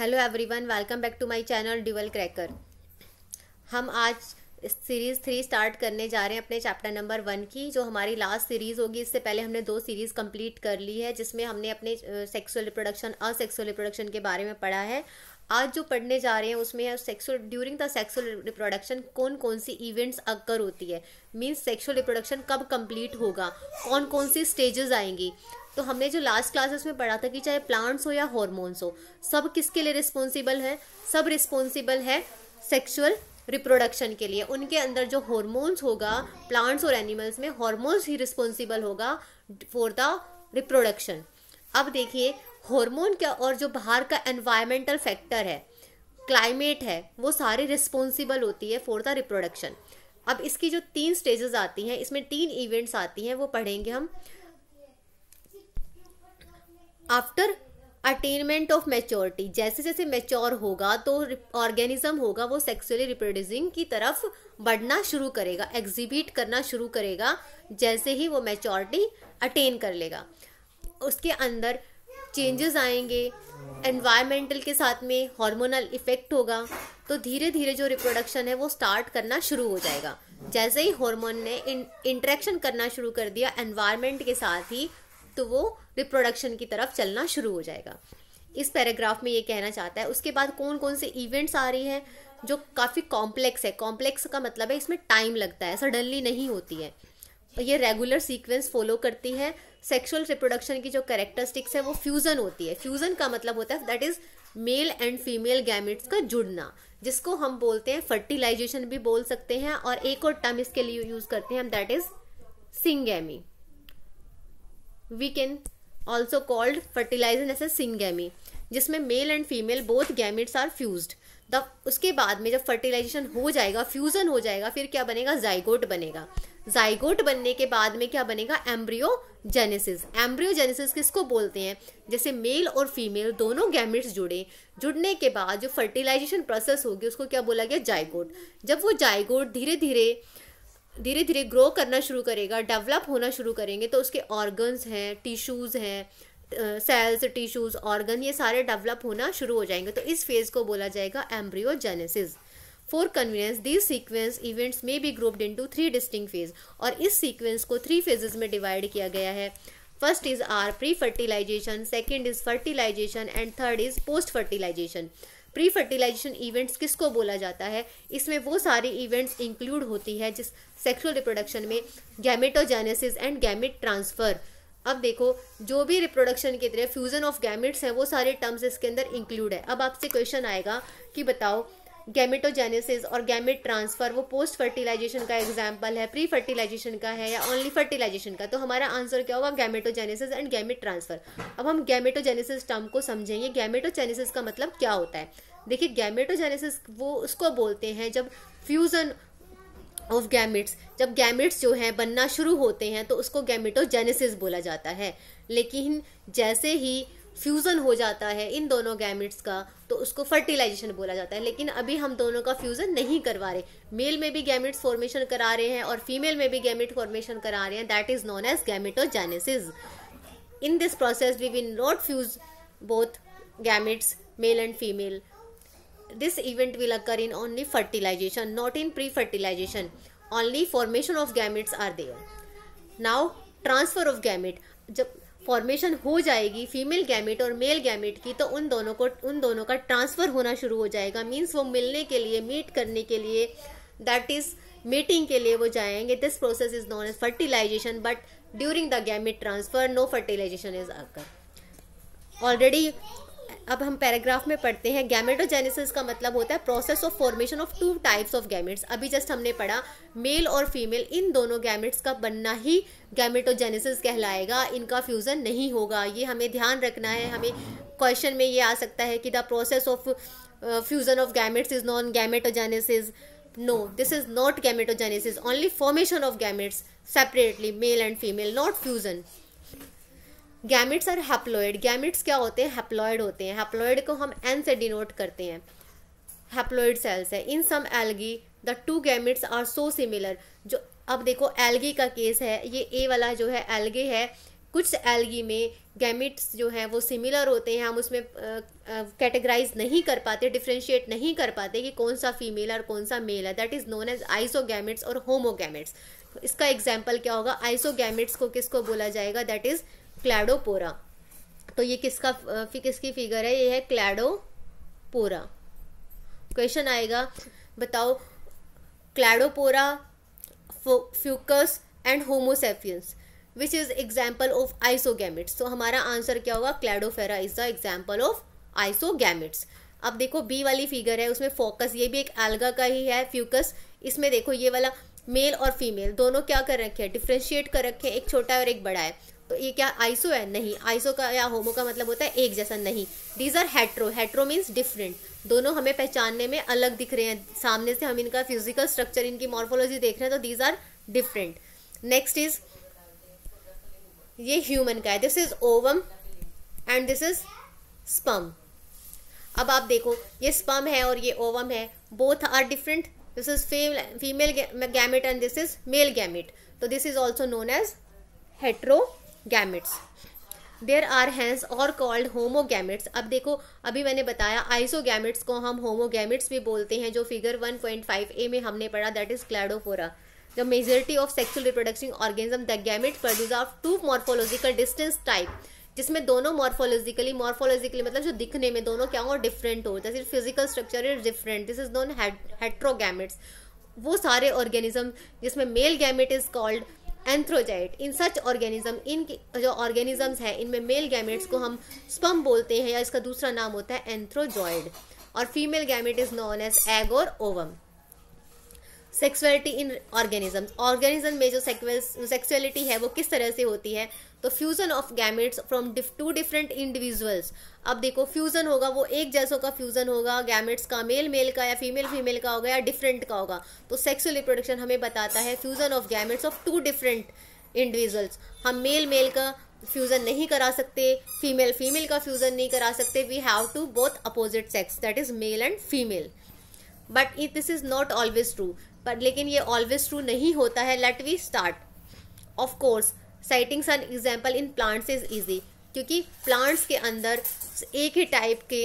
Hello everyone welcome back to my channel dual cracker हम आज series three start करने जा रहे हैं अपने चैप्टर नंबर वन की जो हमारी लास्ट सीरीज़ होगी इससे पहले हमने दो सीरीज़ कंप्लीट कर ली है जिसमें हमने अपने सेक्सुअल रिप्रोडक्शन असेक्सुअल रिप्रोडक्शन के बारे में पढ़ा है आज जो पढ़ने जा रहे हैं उसमें sexual during the sexual reproduction कौन कौन सी इवेंट्स अक्कर होती है मीन्स सेक्सुअल रिप्रोडक्शन कब कंप्लीट होगा कौन कौन सी स्टेजेस आएंगी तो हमने जो लास्ट क्लासेस में पढ़ा था कि चाहे प्लांट्स हो या हॉर्मोन्स हो सब किसके लिए रिस्पॉन्सिबल है सब रिस्पॉन्सिबल है सेक्सुअल रिप्रोडक्शन के लिए उनके अंदर जो हॉर्मोन्स होगा प्लांट्स और एनिमल्स में हॉर्मोन्स ही रिस्पॉन्सिबल होगा फॉर द रिप्रोडक्शन अब देखिए हॉर्मोन का और जो बाहर का एनवायरमेंटल फैक्टर है क्लाइमेट है वो सारे रिस्पॉन्सिबल होती है फॉर द रिप्रोडक्शन अब इसकी जो तीन स्टेजेस आती हैं इसमें तीन इवेंट्स आती हैं वो पढ़ेंगे हम आफ्टर अटेनमेंट ऑफ मेच्योरिटी जैसे जैसे मेच्योर होगा तो ऑर्गेनिज्म होगा वो सेक्सुअली रिप्रोड्यूसिंग की तरफ बढ़ना शुरू करेगा एग्जिबिट करना शुरू करेगा जैसे ही वो मेच्योरिटी अटेन कर लेगा उसके अंदर चेंजेस आएंगे एनवायरमेंटल के साथ में हार्मोनल इफेक्ट होगा तो धीरे धीरे जो रिप्रोडक्शन है वो स्टार्ट करना शुरू हो जाएगा जैसे ही हार्मोन ने इंट्रैक्शन करना शुरू कर दिया एनवायरमेंट के साथ ही तो वो फिर प्रोडक्शन की तरफ चलना शुरू हो जाएगा इस पैराग्राफ में ये कहना चाहता है उसके बाद कौन कौन से इवेंट्स आ रही हैं जो काफ़ी कॉम्प्लेक्स है कॉम्प्लेक्स का मतलब है इसमें टाइम लगता है सडनली नहीं होती है ये रेगुलर सीक्वेंस फॉलो करती है सेक्सुअल रिप्रोडक्शन की जो करेक्टरिस्टिक्स है वो फ्यूज़न होती है फ्यूज़न का मतलब होता है that is male and female gametes का जुड़ना जिसको हम बोलते हैं फर्टिलाइजेशन भी बोल सकते हैं और एक और टर्म इसके लिए यूज़ करते हैं हम that is syngamy we can also called fertilisation as a syngamy जिसमें male and female both gametes are fuse the उसके बाद में जब फर्टिलाइजेशन हो जाएगा फ्यूज़न हो जाएगा फिर क्या बनेगा जाइगोट बनेगा जाइगोट बनने के बाद में क्या बनेगा एम्ब्रियो जेनेसिस एम्ब्रियो जेनेसिस किसको बोलते हैं जैसे मेल और फीमेल दोनों गैमिट्स जुड़े जुड़ने के बाद जो फर्टिलाइजेशन प्रोसेस होगी उसको क्या बोला गया जाइगोट जब वो जाइगोट धीरे धीरे धीरे धीरे ग्रो करना शुरू करेगा डेवलप होना शुरू करेंगे तो उसके ऑर्गन्स हैं टिश्यूज़ हैं सेल्स टिश्यूज़ ऑर्गन ये सारे डेवलप होना शुरू हो जाएंगे तो इस फेज़ को बोला जाएगा embryogenesis for convenience this sequence events may be grouped into three distinct phase और इस सीक्वेंस को थ्री फेजेस में डिवाइड किया गया है first is are pre fertilisation second is fertilisation and third is post fertilisation pre fertilisation events किसको बोला जाता है इसमें वो सारे इवेंट्स इंक्लूड होती है जिस सेक्सुअल रिप्रोडक्शन में गैमेटोजेनेसिस एंड गैमेट ट्रांसफ़र अब देखो जो भी रिप्रोडक्शन की तरह फ्यूज़न ऑफ गैमेट्स हैं वो सारे टर्म्स इसके अंदर इंक्लूड है अब आपसे क्वेश्चन आएगा कि बताओ गैमेटोजेनेसिस और गैमेट ट्रांसफर वो पोस्ट फर्टिलाइजेशन का एग्जाम्पल है प्री फर्टिलाइजेशन का है या ओनली फर्टिलाइजेशन का तो हमारा आंसर क्या होगा गैमेटोजेनेसिस एंड गैमेट ट्रांसफर अब हम गैमेटोजेनेसिस टर्म को समझेंगे गैमेटोजेनेसिस का मतलब क्या होता है देखिए गैमेटोजेनेसिस वो उसको बोलते हैं जब फ्यूजन ऑफ गैमिट्स जब गैमिट्स जो हैं बनना शुरू होते हैं तो उसको गैमेटोजेनेसिस बोला जाता है लेकिन जैसे ही फ्यूज़न हो जाता है इन दोनों गैमिट्स का तो उसको फर्टिलाइजेशन बोला जाता है लेकिन अभी हम दोनों का फ्यूज़न नहीं करवा रहे मेल में भी गैमिट्स फॉर्मेशन करा रहे हैं और फीमेल में भी गैमिट फॉर्मेशन करा रहे हैं that is known as gametogenesis in this process we will not fuse both gametes male and female this event will occur in only fertilisation not in pre fertilisation only formation of gametes are there now transfer of gamete जब formation हो जाएगी female gamete और male gamete की तो उन दोनों को उन दोनों का ट्रांसफर होना शुरू हो जाएगा मीन्स वो मिलने के लिए मीट करने के लिए दैट इज मीटिंग के लिए वो जाएंगे this process is known as fertilisation but during the gamete transfer no fertilisation is occur already अब हम पैराग्राफ में पढ़ते हैं गैमेटोजेनेसिस का मतलब होता है process of formation of two types of gametes अभी जस्ट हमने पढ़ा मेल और फीमेल इन दोनों गैमेट्स का बनना ही गैमेटोजेनेसिस कहलाएगा इनका फ्यूज़न नहीं होगा ये हमें ध्यान रखना है हमें क्वेश्चन में ये आ सकता है कि the process of fusion of gametes is known gametogenesis no this is not gametogenesis only formation of gametes separately male and female not fusion gametes और हैप्लॉयड गैमिट्स क्या होते हैं हैप्लॉयड होते हैं हैप्लॉयड को हम एन से डिनोट करते हैं हैप्लॉयड सेल्स है in some algae the two gametes are so similar जो अब देखो एल्गी का केस है ये ए वाला जो है एल्गी है कुछ एल्गी में गैमिट्स जो हैं वो सिमिलर होते हैं हम उसमें कैटेगराइज नहीं कर पाते डिफ्रेंशिएट नहीं कर पाते कि कौन सा फीमेल और कौन सा मेल है that is known as isogametes और होमोगैमिट्स इसका एग्जाम्पल क्या होगा आइसोगैमिट्स को किसको बोला जाएगा दैट इज़ क्लैडोपोरा तो ये किसका किसकी फिगर है ये है क्लैडोपोरा क्वेश्चन आएगा बताओ क्लैडोपोरा Fucus and होमोसेफियंस which is example of isogametes तो हमारा आंसर क्या होगा क्लैडोफेरा is the example of isogametes अब देखो बी वाली फिगर है उसमें फोकस ये भी एक एल्गा का ही है फ्यूकस इसमें देखो ये वाला मेल और फीमेल दोनों क्या कर रखे हैं डिफ्रेंशिएट कर रखे हैं एक छोटा है और एक बड़ा है तो ये क्या आइसो है नहीं आइसो का या होमो का मतलब होता है एक जैसा नहीं these are hetero hetero means different दोनों हमें पहचानने में अलग दिख रहे हैं सामने से हम इनका फिजिकल स्ट्रक्चर इनकी मॉर्फोलॉजी देख रहे हैं तो these are different next is ये ह्यूमन का है this is ovum and this is sperm अब आप देखो ये स्पम है और ये ओवम है both are different this is female gamete and this is male gamete तो this is also known as hetero gametes there are hence और कॉल्ड होमोगैमिट्स अब देखो अभी मैंने बताया आइसोगैमिट्स को हम होमोगैमिट्स भी बोलते हैं जो फिगर 1.5 ए में हमने पढ़ा that is Cladophora the majority of sexual reproduction organism the gamete produce of two morphological distance type जिसमें दोनों मॉर्फोलॉजिकली मॉर्फोलॉजिकली मतलब जो दिखने में दोनों क्या हो डिफरेंट हो जैसे physical structure is different this is known heterogametes वो सारे ऑर्गेनिज्म जिसमें male gamete is called antherozoid in such organism in जो ऑर्गेनिजम्स हैं इनमें मेल गैमेट्स को हम स्पम बोलते हैं या इसका दूसरा नाम होता है एंथ्रोजॉइड और female gamete is known as egg और ovum sexuality in organism organism में जो सेक्सुअलिटी है वो किस तरह से होती है तो fusion of gametes from two different individuals अब देखो फ्यूजन होगा वो एक जैसों का फ्यूजन होगा गैमेट्स का मेल मेल का या फीमेल फीमेल का होगा या डिफरेंट का होगा तो सेक्सुअल रिप्रोडक्शन हमें बताता है fusion of gametes of two different individuals हम मेल मेल का फ्यूज़न नहीं करा सकते फीमेल फीमेल का फ्यूज़न नहीं करा सकते we have to both opposite sex that is male and female but it this is not always true पर लेकिन ये ऑलवेज ट्रू नहीं होता है let we start of course citing sun example in plants is easy क्योंकि plants के अंदर एक ही टाइप के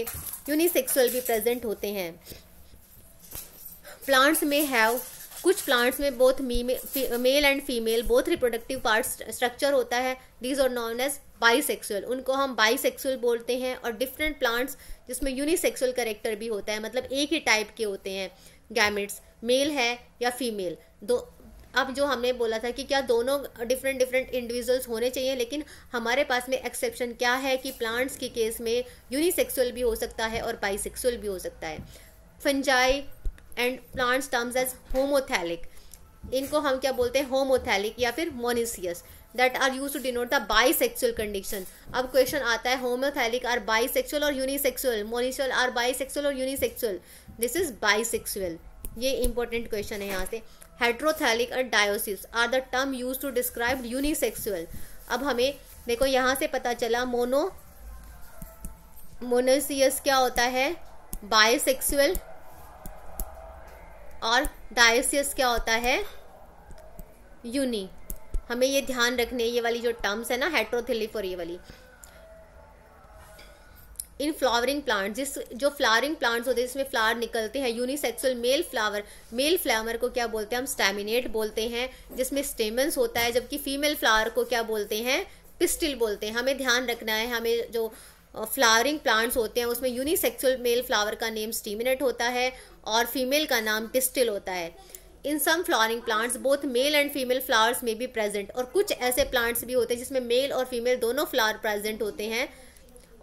यूनिसेक्सुअल भी प्रेजेंट होते हैं प्लांट्स में हैव कुछ प्लांट्स में both male and female both reproductive part structure होता है these are known as bisexual उनको हम बाईसेक्सुअल बोलते हैं और डिफरेंट प्लांट्स जिसमें यूनिसेक्सुअल करेक्टर भी होता है मतलब एक ही टाइप के होते हैं गैमिट्स मेल है या फीमेल दो अब जो हमने बोला था कि क्या दोनों डिफरेंट डिफरेंट इंडिविजुअल्स होने चाहिए लेकिन हमारे पास में एक्सेप्शन क्या है कि प्लांट्स के केस में यूनिसेक्सुअल भी हो सकता है और बाइसेक्सुअल भी हो सकता है fungi and plants terms as homothallic इनको हम क्या बोलते हैं होमोथैलिक या फिर monoecious that are use to denote the bisexual condition अब क्वेश्चन आता है होम्योथैलिक आर बाइसेक्सुअल और यूनिसेक्सुअल मोनिशियल आर बाइसेक्सुअल और यूनिसेक्सुअल दिस इज बाइसेक्सुअल ये इंपॉर्टेंट क्वेश्चन है यहाँ से हेट्रोथैलिक और dioecious are the term use to describe unisexual अब हमें देखो यहाँ से पता चला मोनो मोनोसियस क्या होता है बायोसेक्सुअल और डायोसियस क्या होता है यूनि हमें ये ध्यान रखने ये वाली जो टर्म्स है ना हेट्रोथेलिफोर ये वाली इन फ्लावरिंग प्लांट जिस जो फ्लावरिंग प्लांट्स होते हैं जिसमें फ्लावर निकलते हैं unisexual male flower male flower को क्या बोलते हैं हम स्टेमिनेट बोलते हैं जिसमें स्टेमन्स होता है जबकि फीमेल फ्लावर को क्या बोलते हैं पिस्टिल बोलते हैं हमें ध्यान रखना है हमें जो फ्लावरिंग प्लांट्स होते हैं उसमें यूनिसेक्सुअल मेल फ्लावर का नेम स्टीमिनेट होता है और फीमेल का नाम पिस्टिल होता है in some flowering plants both male and female flowers में भी प्रेजेंट और कुछ ऐसे प्लांट्स भी होते हैं जिसमें मेल और फीमेल दोनों फ्लावर प्रेजेंट होते हैं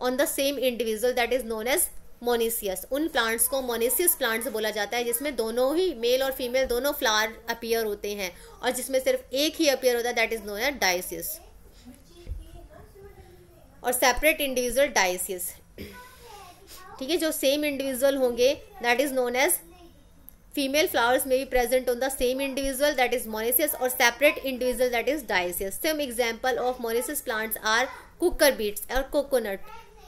on the same individual that is known as monoecious उन प्लांट्स को मोनिसियस प्लांट्स बोला जाता है जिसमें दोनों ही मेल और फीमेल दोनों फ्लावर अपियर होते हैं और जिसमें सिर्फ एक ही अपियर होता है that is known as dioecious और सेपरेट इंडिविजुअल डाइसिस ठीक है जो सेम इंडिविजुअल होंगे that is known as female flowers में भी present on the same individual that is monoecious और separate individual that is dioecious same example of monoecious plants are cucurbits और coconut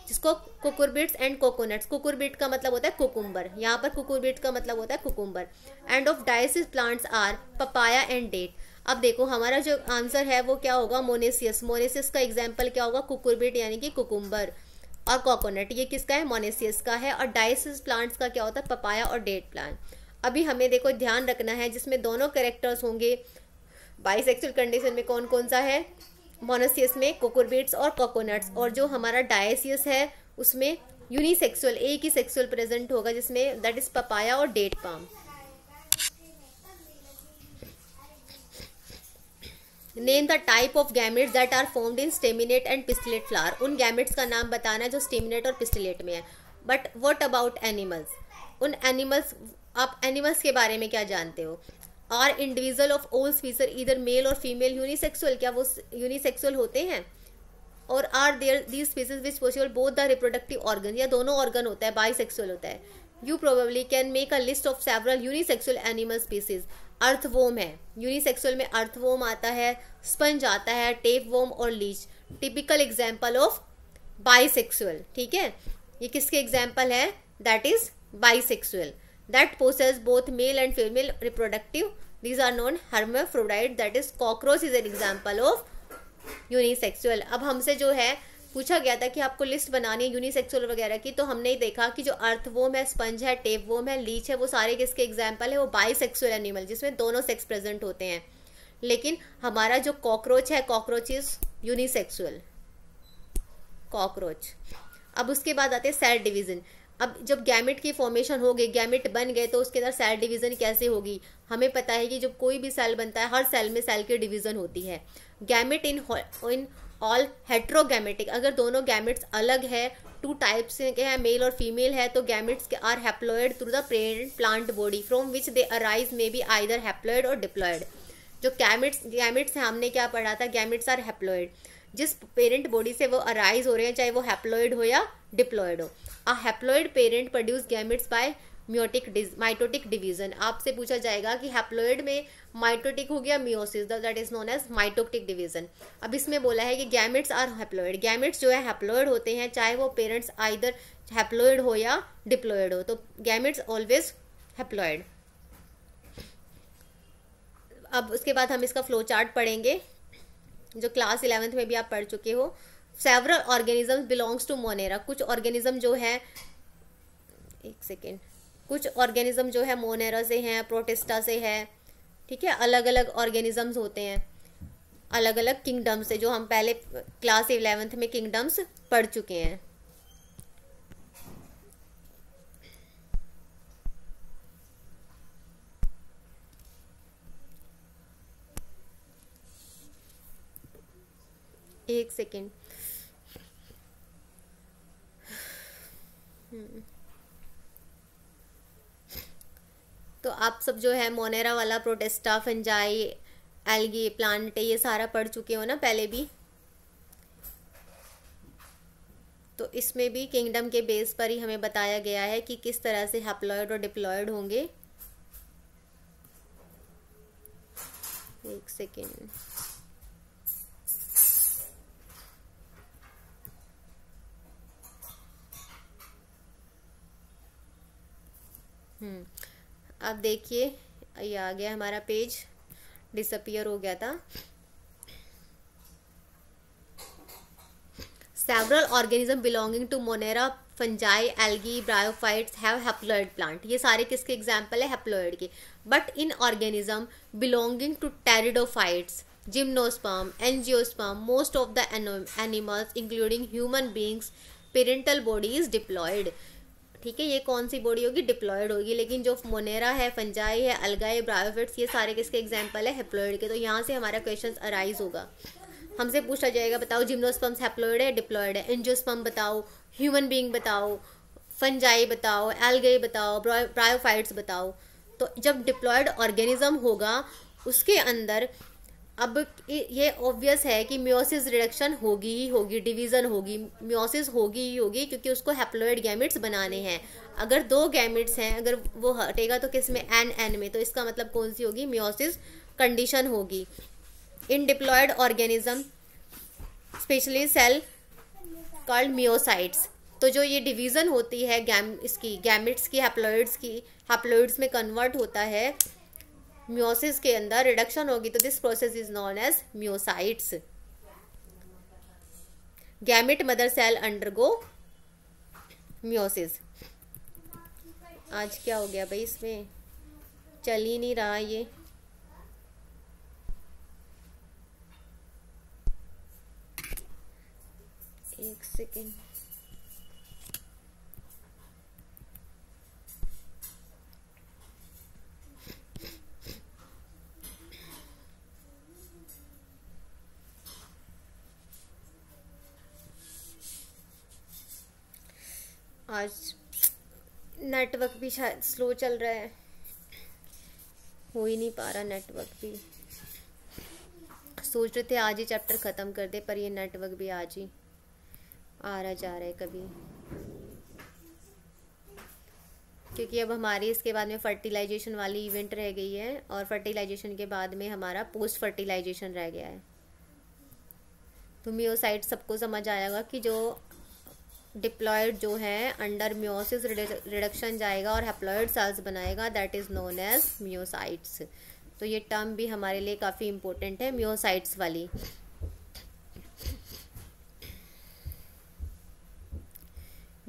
जिसको cucurbits and coconuts cucurbit का मतलब होता है cucumber यहाँ पर कुकुरबिट का मतलब होता है cucumber and of dioecious plants are papaya and date अब देखो हमारा जो आंसर है वो क्या होगा मोनेसियस मोनेसियस का एग्जाम्पल क्या होगा कुकुरबिट यानी कि कुकुम्बर और कोकोनट ये किसका है मोनेसियस का है और डायसिस प्लांट्स का क्या होता है पपाया और डेट प्लांट अभी हमें देखो ध्यान रखना है जिसमें दोनों करेक्टर्स होंगे बाइसेक्सुअल कंडीशन में कौन कौन सा है मोनोसियस में कोकोरबेट्स और कोकोनट्स और जो हमारा डायसियस है उसमें यूनिसेक्सुअल एक ही सेक्सुअल प्रेजेंट होगा जिसमें दैट इज पपाया और date palm name the type of gametes that are formed in staminate and pistillate flower उन गैमेट्स का नाम बताना है जो स्टेमिनेट और पिस्टिलेट में है बट वट अबाउट एनिमल्स उन एनिमल्स आप एनिमल्स के बारे में क्या जानते हो are individual of all species इधर मेल और फीमेल यूनिसेक्सुअल क्या वो यूनिसेक्सुअल होते हैं और are there these species which possible both the reproductive organ या दोनों ऑर्गन होता है बाई सेक्सुअल होता है you probably can make a list of several unisexual animal species earthworm है यूनिसेक्सुअल में अर्थवोम आता है स्पंज आता है टेप वोम और leech typical example of sexual ठीक है ये किसके एग्जाम्पल है that is bisexual that possess both male and female reproductive these are known hermaphrodite that is cockroach is an example of unisexual ab humse jo hai पूछा गया था कि आपको लिस्ट बनानी है यूनिसेक्सुअल वगैरह की तो हमने ही देखा कि जो अर्थवोम है स्पंज है टेप वोम है लीच है वो सारे किसके एग्जांपल है वो बाईसेक्सुअल एनिमल जिसमें दोनों सेक्स प्रेजेंट होते हैं लेकिन हमारा जो कॉकरोच है कॉकरोच इज यूनिसेक्सुअल कॉकरोच अब उसके बाद आते हैं सेल डिविजन अब जब गैमेट की फॉर्मेशन हो गई गैमेट बन गए तो उसके अंदर सेल डिवीजन कैसे होगी हमें पता है कि जब कोई भी सेल बनता है हर सेल में सेल की डिवीजन होती है गैमेट इन इन ऑल हेट्रोगैमेटिक अगर दोनों गैमेट्स अलग है टू टाइप्स के हैं मेल और फीमेल है तो गैमेट्स के are haploid through the parent plant body from which they arise may be either haploid or diploid जो गैमेट्स गैमेट्स हैं हमने क्या पढ़ा था गैमेट्स आर हैप्लॉयड जिस पेरेंट बॉडी से वो अराइज हो रहे हैं चाहे वो हैप्लोइड हो या डिप्लॉयड हो a haploid parent produce gametes by meiotic mitotic division आपसे पूछा जाएगा कि हैप्लोइड में माइटोटिक हो गया meiosis that is known as mitotic division अब इसमें बोला है कि गैमिट्स आर हैप्लोइड गैमिट्स जो है हैप्लोइड होते हैं चाहे वो पेरेंट्स आइदर हैप्लोइड हो या डिप्लोइड हो तो गैमिट्स ऑलवेज हैप्लोइड अब उसके बाद हम इसका फ्लो चार्ट पढ़ेंगे जो क्लास इलेवेंथ में भी आप पढ़ चुके हो several organism belongs to monera कुछ ऑर्गेनिज्म जो है एक सेकेंड कुछ ऑर्गेनिज्म जो है मोनेरा से हैं प्रोटेस्टा से है ठीक है अलग अलग ऑर्गेनिजम्स होते हैं अलग अलग किंगडम्स से जो हम पहले क्लास इलेवेंथ में किंगडम्स पढ़ चुके हैं एक सेकेंड हम्म। तो आप सब जो है मोनेरा वाला प्रोटेस्टा फंजाई एल्गी प्लांट ये सारा पढ़ चुके हो ना पहले भी तो इसमें भी किंगडम के बेस पर ही हमें बताया गया है कि किस तरह से हेप्लॉयड और डिप्लॉयड होंगे एक सेकेंड हम्म। अब देखिए ये आ गया हमारा पेज डिसअपियर हो गया था several organism belonging to monera fungi algae bryophytes have haploid plant ये सारे किसके एग्जाम्पल है हैप्लॉयड के but in organism belonging to pteridophytes gymnosperm angiosperm most of the animals including human beings parental body is diploid ठीक है ये कौन सी body होगी डिप्लॉयड होगी लेकिन जो मोनेरा है फंजाई है अलगाई ब्रायोफिट्स ये सारे किसके एग्जाम्पल है हेप्लॉयड के तो यहाँ से हमारा क्वेश्चन अराइज होगा हमसे पूछा जाएगा बताओ जिम्नोस्पम्स हेप्लॉयड है डिप्लॉयड है एंजोस्पम बताओ ह्यूमन बींग बताओ फंजाई बताओ एलगई बताओ प्रायोफाइट्स बताओ तो जब डिप्लॉयड ऑर्गेनिज्म होगा उसके अंदर अब ये ऑब्वियस है कि म्योसिस रिडक्शन होगी ही होगी डिवीज़न होगी म्योसिस होगी ही होगी क्योंकि उसको हैप्लोइड गैमिट्स बनाने हैं अगर दो गैमिट्स हैं अगर वो हटेगा तो किस में एन एन में तो इसका मतलब कौन सी होगी म्योसिस कंडीशन होगी in diploid organism specially cell called meiocytes तो जो ये डिवीज़न होती है गैम इसकी गैमिट्स की हैप्लोइड्स की हैप्लोइड्स में कन्वर्ट होता है म्योसिस के अंदर रिडक्शन होगी तो this process is known as meiocytes gamete mother cell undergo meiosis आज क्या हो गया भाई इसमें चल ही नहीं रहा ये एक सेकेंड आज नेटवर्क भी शायद स्लो चल रहा है हो ही नहीं पा रहा नेटवर्क भी सोच रहे थे आज ही चैप्टर ख़त्म कर दे पर ये नेटवर्क भी आज ही आ रहा जा रहा है कभी क्योंकि अब हमारी इसके बाद में फर्टिलाइजेशन वाली इवेंट रह गई है और फर्टिलाइजेशन के बाद में हमारा पोस्ट फर्टिलाइजेशन रह गया है तो मियोसाइट सबको समझ आएगा कि जो डिप्लॉयड जो है अंडर म्योसिस रिडक्शन जाएगा और हेप्लॉयड सेल्स बनाएगा that is known as meiocytes तो ये टर्म भी हमारे लिए काफ़ी इंपॉर्टेंट है म्योसाइट्स वाली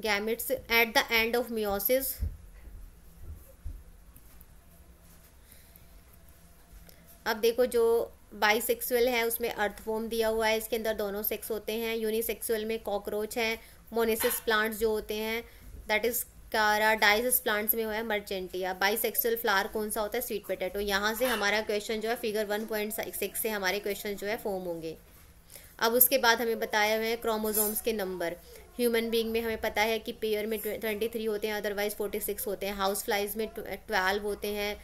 gametes at the end of meiosis अब देखो जो बाइसेक्सुअल है उसमें अर्थवोम दिया हुआ है इसके अंदर दोनों सेक्स होते हैं यूनिसेक्सुअल में कॉकरोच है मोनेसिस प्लांट्स जो होते हैं दैट इज़ कारा डाइसिस प्लांट्स में हुआ है मर्चेंटिया बाइसेक्सुअल फ्लावर कौन सा होता है स्वीट पोटैटो यहाँ से हमारा क्वेश्चन जो है फिगर वन पॉइंट सिक्स से हमारे क्वेश्चन जो है फॉर्म होंगे अब उसके बाद हमें बताया हुए हैं क्रोमोजोम्स के नंबर ह्यूमन बींग में हमें पता है कि पेयर में ट्वेंटी थ्री होते हैं अदरवाइज फोर्टी सिक्स होते हैं हाउस फ्लाइज में ट्वेल्व होते हैं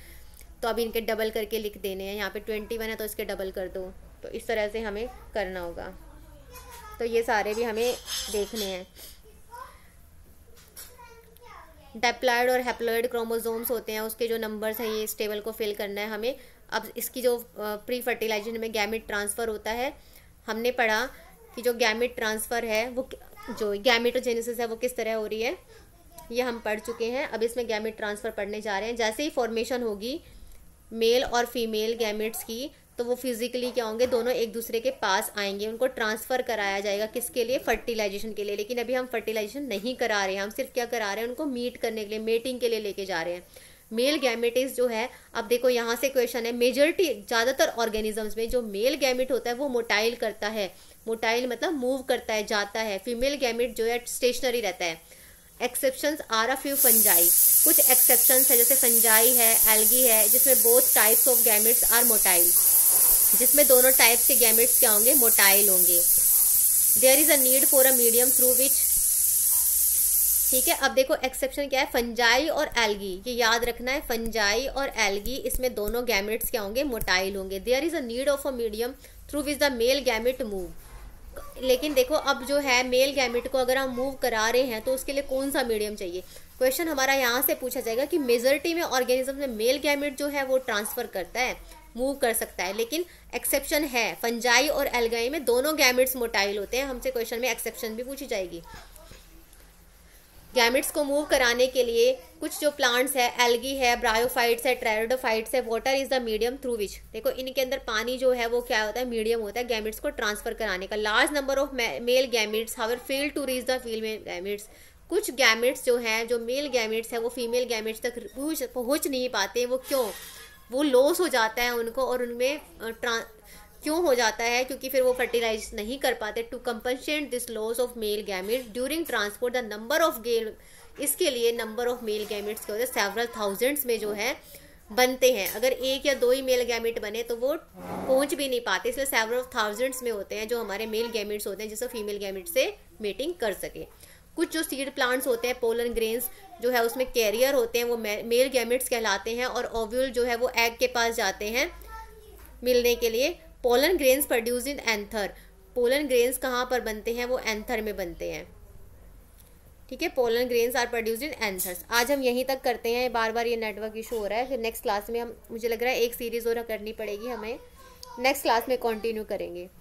तो अभी इनके डबल करके लिख देने हैं यहाँ पे ट्वेंटी वन है तो इसके डबल कर दो तो इस तरह से हमें करना होगा तो ये सारे भी हमें देखने हैं डेप्लाइड और हेप्लॉयड क्रोमोजोम्स होते हैं उसके जो नंबर्स हैं ये इस टेबल को फिल करना है हमें अब इसकी जो प्री फर्टिलाइजेशन में गैमिट ट्रांसफ़र होता है हमने पढ़ा कि जो गैमिट ट्रांसफ़र है वो जो गैमिटोजेनेसिस है वो किस तरह हो रही है ये हम पढ़ चुके हैं अब इसमें गैमिट ट्रांसफ़र पढ़ने जा रहे हैं जैसे ही फॉर्मेशन होगी मेल और फीमेल गैमिट्स की तो वो फिजिकली क्या होंगे दोनों एक दूसरे के पास आएंगे उनको ट्रांसफ़र कराया जाएगा किसके लिए फर्टिलाइजेशन के लिए लेकिन अभी हम फर्टिलाइजेशन नहीं करा रहे हैं हम सिर्फ क्या करा रहे हैं उनको मीट करने के लिए मेटिंग के लिए लेके जा रहे हैं मेल गैमेटिस जो है अब देखो यहाँ से क्वेश्चन है मेजोरिटी ज़्यादातर ऑर्गेनिजम्स में जो मेल गैमिट होता है वो मोटाइल करता है मोटाइल मतलब मूव करता है जाता है फीमेल गैमिट जो है स्टेशनरी रहता है exception are a few fungi कुछ एक्सेप्शन है जैसे फंजाई है एल्गी है जिसमें both types of gametes are motile जिसमें दोनों टाइप के गैमेट्स क्या होंगे मोटाइल होंगे there is a need for a medium through which ठीक है अब देखो एक्सेप्शन क्या है फंजाई और एल्गी ये याद रखना है फंजाई और एल्गी इसमें दोनों गैमेट्स क्या होंगे मोटाइल होंगे there is a need of a medium through which the male gamete move लेकिन देखो अब जो है मेल गैमेट को अगर हम मूव करा रहे हैं तो उसके लिए कौन सा मीडियम चाहिए क्वेश्चन हमारा यहाँ से पूछा जाएगा कि मेजोरिटी में ऑर्गेनिज्म में मेल गैमेट जो है वो ट्रांसफर करता है मूव कर सकता है लेकिन एक्सेप्शन है फंजाई और एलगाई में दोनों गैमिट्स मोटाइल होते हैं हमसे क्वेश्चन में एक्सेप्शन भी पूछी जाएगी गैमिट्स को मूव कराने के लिए कुछ जो प्लांट्स है एल्गी है ब्रायोफाइट्स है ट्रेरोडोफाइट्स है water is the medium through which देखो इनके अंदर पानी जो है वो क्या होता है मीडियम होता है गैमिट्स को ट्रांसफर कराने का large number of male gametes however fail to reach the female gametes कुछ गैमिट्स जो हैं जो मेल गैमिट्स है वो फीमेल गैमिट्स तक पहुँच पहुँच नहीं पाते वो क्यों वो लॉस हो जाता है उनको और उनमें ट्रां क्यों हो जाता है क्योंकि फिर वो फर्टिलाइज नहीं कर पाते to compensate this loss of male gamete during transport the number of game इसके लिए नंबर ऑफ मेल गैमिट्स के होते हैं सेवरल थाउजेंड्स में जो है बनते हैं अगर एक या दो ही मेल गैमिट बने तो वो पहुंच भी नहीं पाते इसलिए सेवरल थाउजेंड्स में होते हैं जो हमारे मेल गैमिट्स होते हैं जिससे फीमेल गैमिट से मेटिंग कर सके कुछ जो सीड प्लांट्स होते हैं पोलन ग्रेन्स जो है उसमें कैरियर होते हैं वो मेल गैमिट्स कहलाते हैं और ओव्यूल जो है वो एग के पास जाते हैं मिलने के लिए pollen grains produce in anther pollen grains कहाँ पर बनते हैं वो एंथर में बनते हैं ठीक है pollen grains are produce in anthers आज हम यहीं तक करते हैं बार बार ये नेटवर्क इशू हो रहा है फिर नेक्स्ट क्लास में हम मुझे लग रहा है एक सीरीज़ और करनी पड़ेगी हमें नेक्स्ट क्लास में कंटिन्यू करेंगे